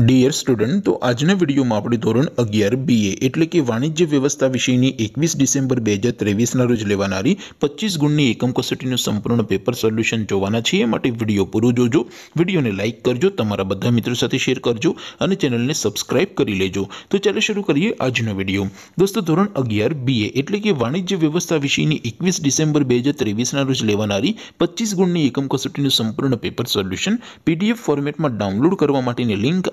dear student તો આજના વિડીયોમાં આપણે ધોરણ અગિયાર બીએ એટલે કે વાણિજ્ય વ્યવસ્થા વિષયની એકવીસ ડિસેમ્બર બે હજાર ત્રેવીસના રોજ લેવાનારી પચીસ ગુણની એકમ કસોટીનું સંપૂર્ણ પેપર સોલ્યુશન જોવાના છે એ માટે વિડીયો પૂરું જોજો વિડીયોને લાઇક કરજો તમારા બધા મિત્રો સાથે શેર કરજો અને ચેનલને સબસ્ક્રાઇબ કરી લેજો તો ચાલો શરૂ કરીએ આજનો વિડીયો દોસ્તો ધોરણ અગિયાર બીએ એટલે કે વાણિજ્ય વ્યવસ્થા વિષયની એકવીસ ડિસેમ્બર બે હજાર ત્રેવીસના રોજ લેવાનારી પચીસ ગુણની એકમ કસોટીનું સંપૂર્ણ પેપર સોલ્યુશન પીડીએફ ફોર્મેટમાં ડાઉનલોડ કરવા માટેની લિંક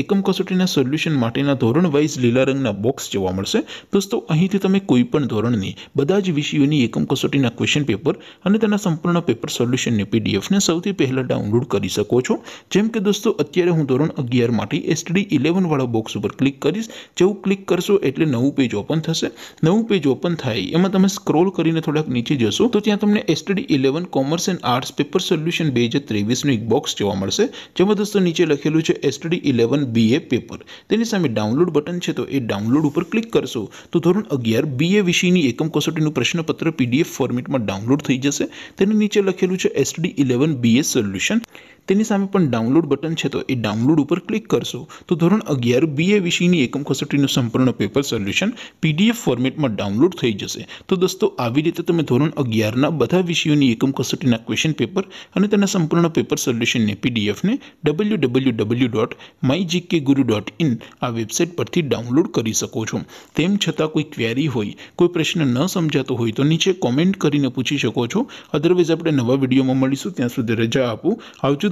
એકમ કસોટીના સોલ્યુશન માટેના ધોરણ વાઈઝ લીલા રંગના બોક્સ જોવા મળશે દોસ્તો અહીંથી તમે કોઈ પણ ધોરણની બધા જ વિષયોની એકમ કસોટીના ક્વેશ્ચન પેપર અને તેના સંપૂર્ણ પેપર સોલ્યુશન ની પીડીએફ ને સૌથી પહેલા ડાઉનલોડ કરી શકો છો જેમ કે દોસ્તો અત્યારે હું ધોરણ 11 માટે STD 11 વાળો બોક્સ ઉપર ક્લિક કરશો જેઉ ક્લિક કરશો એટલે નવું પેજ ઓપન થશે નવું પેજ ઓપન થાય એમાં તમે સ્ક્રોલ કરીને થોડક નીચે જશો તો ત્યાં તમને STD 11 commerce and arts paper solution 2023 નો એક બોક્સ જોવા મળશે જેમ કે દોસ્તો નીચે લખેલું છે STD 11 વન બીએ પેપર તેની સામે ડાઉનલોડ બટન છે તો એ ડાઉનલોડ ઉપર ક્લિક કરશો તો ધોરણ 11 બીએ વિષયની એકમ કોસોટીનું પ્રશ્નપત્ર પીડીએફ ફોર્મેટમાં ડાઉનલોડ થઈ જશે તેની નીચે લખેલું છે એસટીડી 11 બીએ સોલ્યુશન તની સામે પણ ડાઉનલોડ બટન છે તો એ ડાઉનલોડ ઉપર ક્લિક કરશું તો ધોરણ 11 बीए વિષયની એકમ કસોટીનો સંપૂર્ણ પેપર સોલ્યુશન PDF ફોર્મેટમાં ડાઉનલોડ થઈ જશે તો દોસ્તો આવી રીતે તમે ધોરણ 11 ના બધા વિષયોની એકમ કસોટીના ક્વેશ્ચન પેપર અને તેના સંપૂર્ણ પેપર સોલ્યુશન ને PDF ને www.mygkguru.in આ વેબસાઈટ પરથી ડાઉનલોડ કરી શકો છો તેમ છતાં કોઈ ક્વેરી હોય કોઈ પ્રશ્ન ન સમજતો હોય તો નીચે કમેન્ટ કરીને પૂછી શકો છો અધરવાઇઝ આપણે નવા વિડિયોમાં મળીશું ત્યાં સુધી રજા આપું આવજો